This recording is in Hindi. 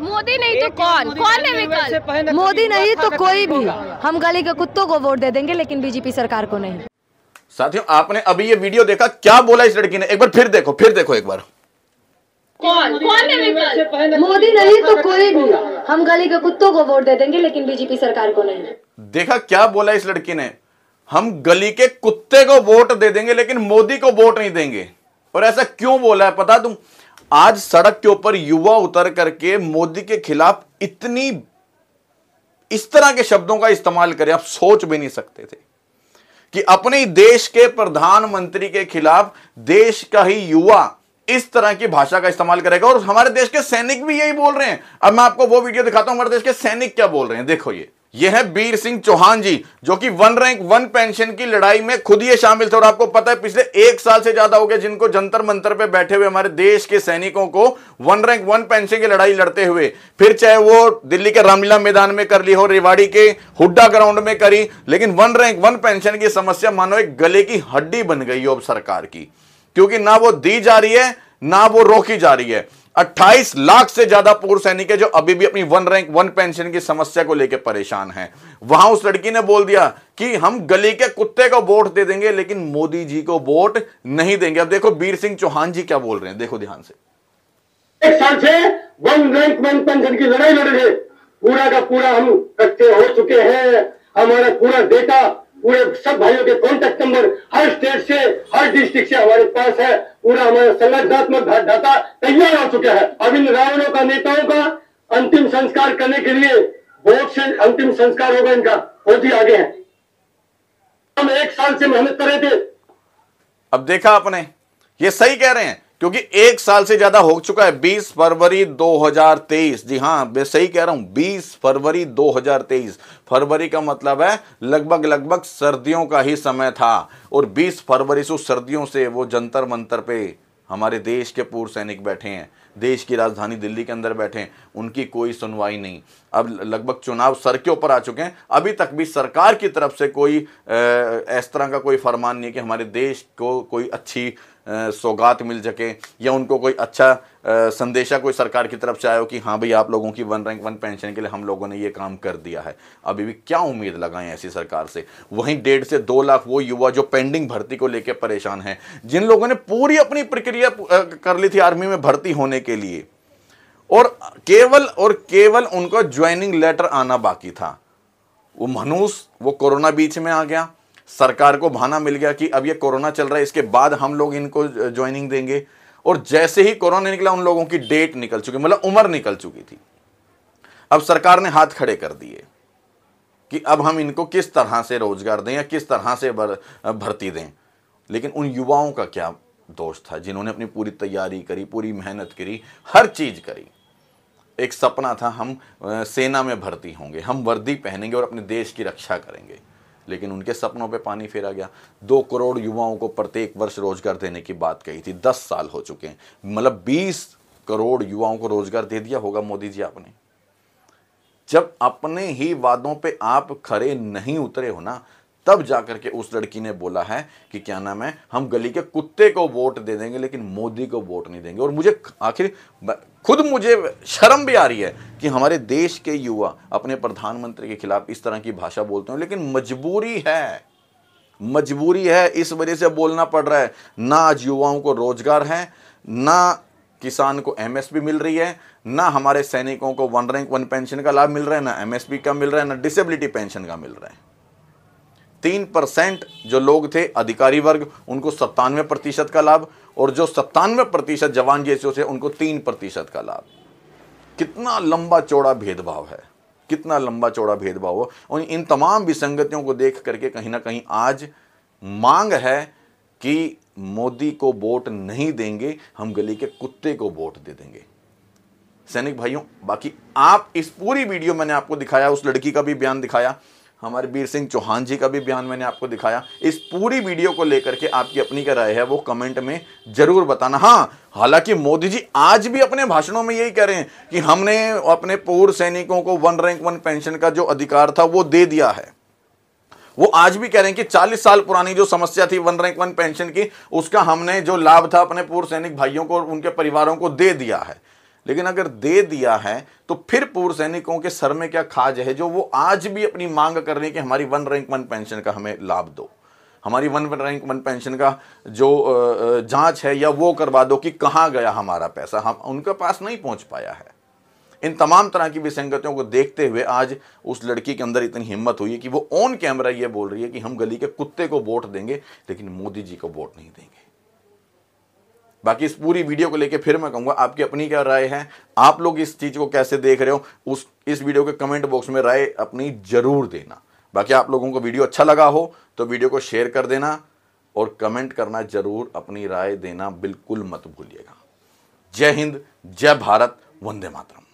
मोदी नहीं तो कौन कौन है विकल्प मोदी नहीं तो कोई भी हम गली के कुत्तों को वोट दे देंगे लेकिन बीजेपी सरकार को नहीं साथियों आपने अभी ये वीडियो देखा क्या बोला इस लड़की ने एक बार फिर देखो फिर देखो एक बार कौन कौन है विकल्प मोदी नहीं तो कोई भी हम गली के कुत्तों को वोट दे देंगे लेकिन बीजेपी सरकार को नहीं देखा क्या बोला इस लड़की ने हम गली के कुत्ते को वोट दे देंगे लेकिन मोदी को वोट नहीं देंगे और ऐसा क्यों बोला है पता तुम आज सड़क के ऊपर युवा उतर करके मोदी के खिलाफ इतनी इस तरह के शब्दों का इस्तेमाल करें आप सोच भी नहीं सकते थे कि अपने देश के प्रधानमंत्री के खिलाफ देश का ही युवा इस तरह की भाषा का इस्तेमाल करेगा और हमारे देश के सैनिक भी यही बोल रहे हैं अब मैं आपको वो वीडियो दिखाता हूं हमारे देश के सैनिक क्या बोल रहे हैं देखो ये यह है वीर सिंह चौहान जी जो कि वन रैंक वन पेंशन की लड़ाई में खुद ये शामिल थे और आपको पता है पिछले एक साल से ज्यादा हो गया जिनको जंतर मंतर पे बैठे हुए हमारे देश के सैनिकों को वन रैंक वन पेंशन की लड़ाई लड़ते हुए फिर चाहे वो दिल्ली के रामलीला मैदान में कर ली हो रेवाड़ी के हुड्डा ग्राउंड में करी लेकिन वन रैंक वन पेंशन की समस्या मानो एक गले की हड्डी बन गई हो अब सरकार की क्योंकि ना वो दी जा रही है ना वो रोकी जा रही है 28 लाख से ज्यादा पूर्व सैनिक है जो अभी भी अपनी वन रैंक वन पेंशन की समस्या को लेकर परेशान हैं वहां उस लड़की ने बोल दिया कि हम गली के कुत्ते को वोट दे देंगे लेकिन मोदी जी को वोट नहीं देंगे अब देखो वीर सिंह चौहान जी क्या बोल रहे हैं देखो ध्यान से एक साल से वन रैंक वन पेंशन की लड़ाई लड़ रहे पूरा का पूरा हम कच्चे हो चुके हैं हमारा पूरा डेटा पूरे सब भाइयों के कॉन्टेक्ट नंबर हर स्टेट से हर डिस्ट्रिक्ट से हमारे पास है पूरा हमारा संगठनात्मक ढांचा तैयार हो चुका है अब इन रावणों का नेताओं का अंतिम संस्कार करने के लिए बहुत से अंतिम संस्कार होगा इनका बहुत ही आगे है हम एक साल से मेहनत करे थे अब देखा आपने ये सही कह रहे हैं क्योंकि एक साल से ज्यादा हो चुका है 20 फरवरी 2023 जी हां मैं सही कह रहा हूं 20 फरवरी 2023 फरवरी का मतलब है लगभग लगभग सर्दियों का ही समय था और 20 फरवरी से सर्दियों से वो जंतर मंतर पे हमारे देश के पूर्व सैनिक बैठे हैं देश की राजधानी दिल्ली के अंदर बैठे हैं उनकी कोई सुनवाई नहीं अब लगभग चुनाव सर के ऊपर आ चुके हैं अभी तक भी सरकार की तरफ से कोई इस तरह का कोई फरमान नहीं है कि हमारे देश को कोई अच्छी सौगात मिल सके या उनको कोई अच्छा संदेशा कोई सरकार की तरफ से आयो हो कि हाँ भाई आप लोगों की वन रैंक वन पेंशन के लिए हम लोगों ने ये काम कर दिया है अभी भी क्या उम्मीद लगाएं ऐसी सरकार से वहीं डेढ़ से दो लाख वो युवा जो पेंडिंग भर्ती को लेकर परेशान हैं जिन लोगों ने पूरी अपनी प्रक्रिया कर ली थी आर्मी में भर्ती होने के लिए और केवल और केवल उनका ज्वाइनिंग लेटर आना बाकी था वो मनुष वो कोरोना बीच में आ गया सरकार को भाना मिल गया कि अब ये कोरोना चल रहा है इसके बाद हम लोग इनको ज्वाइनिंग देंगे और जैसे ही कोरोना निकला उन लोगों की डेट निकल चुकी मतलब उम्र निकल चुकी थी अब सरकार ने हाथ खड़े कर दिए कि अब हम इनको किस तरह से रोजगार दें या किस तरह से भर्ती दें लेकिन उन युवाओं का क्या दोष था जिन्होंने अपनी पूरी तैयारी करी पूरी मेहनत करी हर चीज़ करी एक सपना था हम सेना में भर्ती होंगे हम वर्दी पहनेंगे और अपने देश की रक्षा करेंगे लेकिन उनके सपनों पे पानी फेरा गया दो करोड़ युवाओं को प्रत्येक वर्ष रोजगार देने की बात कही थी दस साल हो चुके हैं मतलब बीस करोड़ युवाओं को रोजगार दे दिया होगा मोदी जी आपने जब अपने ही वादों पे आप खड़े नहीं उतरे हो ना तब जाकर के उस लड़की ने बोला है कि क्या नाम है हम गली के कुत्ते को वोट दे देंगे लेकिन मोदी को वोट नहीं देंगे और मुझे आखिर खुद मुझे शर्म भी आ रही है कि हमारे देश के युवा अपने प्रधानमंत्री के खिलाफ इस तरह की भाषा बोलते हैं लेकिन मजबूरी है मजबूरी है इस वजह से बोलना पड़ रहा है ना आज युवाओं को रोजगार है ना किसान को एमएसपी मिल रही है ना हमारे सैनिकों को वन रैंक वन पेंशन का लाभ मिल रहा है ना एमएसपी का मिल रहा है ना डिसेबिलिटी पेंशन का मिल रहा है तीन परसेंट जो लोग थे अधिकारी वर्ग उनको सत्तानवे प्रतिशत का लाभ और जो सत्तानवे प्रतिशत जवान जी थे उनको तीन प्रतिशत का लाभ कितना लंबा चौड़ा भेदभाव है कितना लंबा चौड़ा भेदभाव और इन तमाम विसंगतियों को देख करके कहीं ना कहीं आज मांग है कि मोदी को वोट नहीं देंगे हम गली के कुत्ते को वोट दे देंगे सैनिक भाइयों बाकी आप इस पूरी वीडियो मैंने आपको दिखाया उस लड़की का भी बयान दिखाया हमारे वीर सिंह चौहान जी का भी बयान मैंने आपको दिखाया इस पूरी वीडियो को लेकर के आपकी अपनी क्या राय है वो कमेंट में जरूर बताना हाँ हालांकि मोदी जी आज भी अपने भाषणों में यही कह रहे हैं कि हमने अपने पूर्व सैनिकों को वन रैंक वन पेंशन का जो अधिकार था वो दे दिया है वो आज भी कह रहे हैं कि चालीस साल पुरानी जो समस्या थी वन रैंक वन पेंशन की उसका हमने जो लाभ था अपने पूर्व सैनिक भाइयों को और उनके परिवारों को दे दिया है लेकिन अगर दे दिया है तो फिर पूर्व सैनिकों के सर में क्या खाज है जो वो आज भी अपनी मांग कर रहे हैं कि हमारी वन रैंक वन पेंशन का हमें लाभ दो हमारी वन रैंक वन पेंशन का जो जांच है या वो करवा दो कि कहाँ गया हमारा पैसा हम उनके पास नहीं पहुँच पाया है इन तमाम तरह की विसंगतियों को देखते हुए आज उस लड़की के अंदर इतनी हिम्मत हुई कि वो ऑन कैमरा ये बोल रही है कि हम गली के कुत्ते को वोट देंगे लेकिन मोदी जी को वोट नहीं देंगे बाकी इस पूरी वीडियो को लेके फिर मैं कहूँगा आपकी अपनी क्या राय है आप लोग इस चीज़ को कैसे देख रहे हो उस इस वीडियो के कमेंट बॉक्स में राय अपनी ज़रूर देना बाकी आप लोगों को वीडियो अच्छा लगा हो तो वीडियो को शेयर कर देना और कमेंट करना ज़रूर अपनी राय देना बिल्कुल मत भूलिएगा जय हिंद जय भारत वंदे मातरम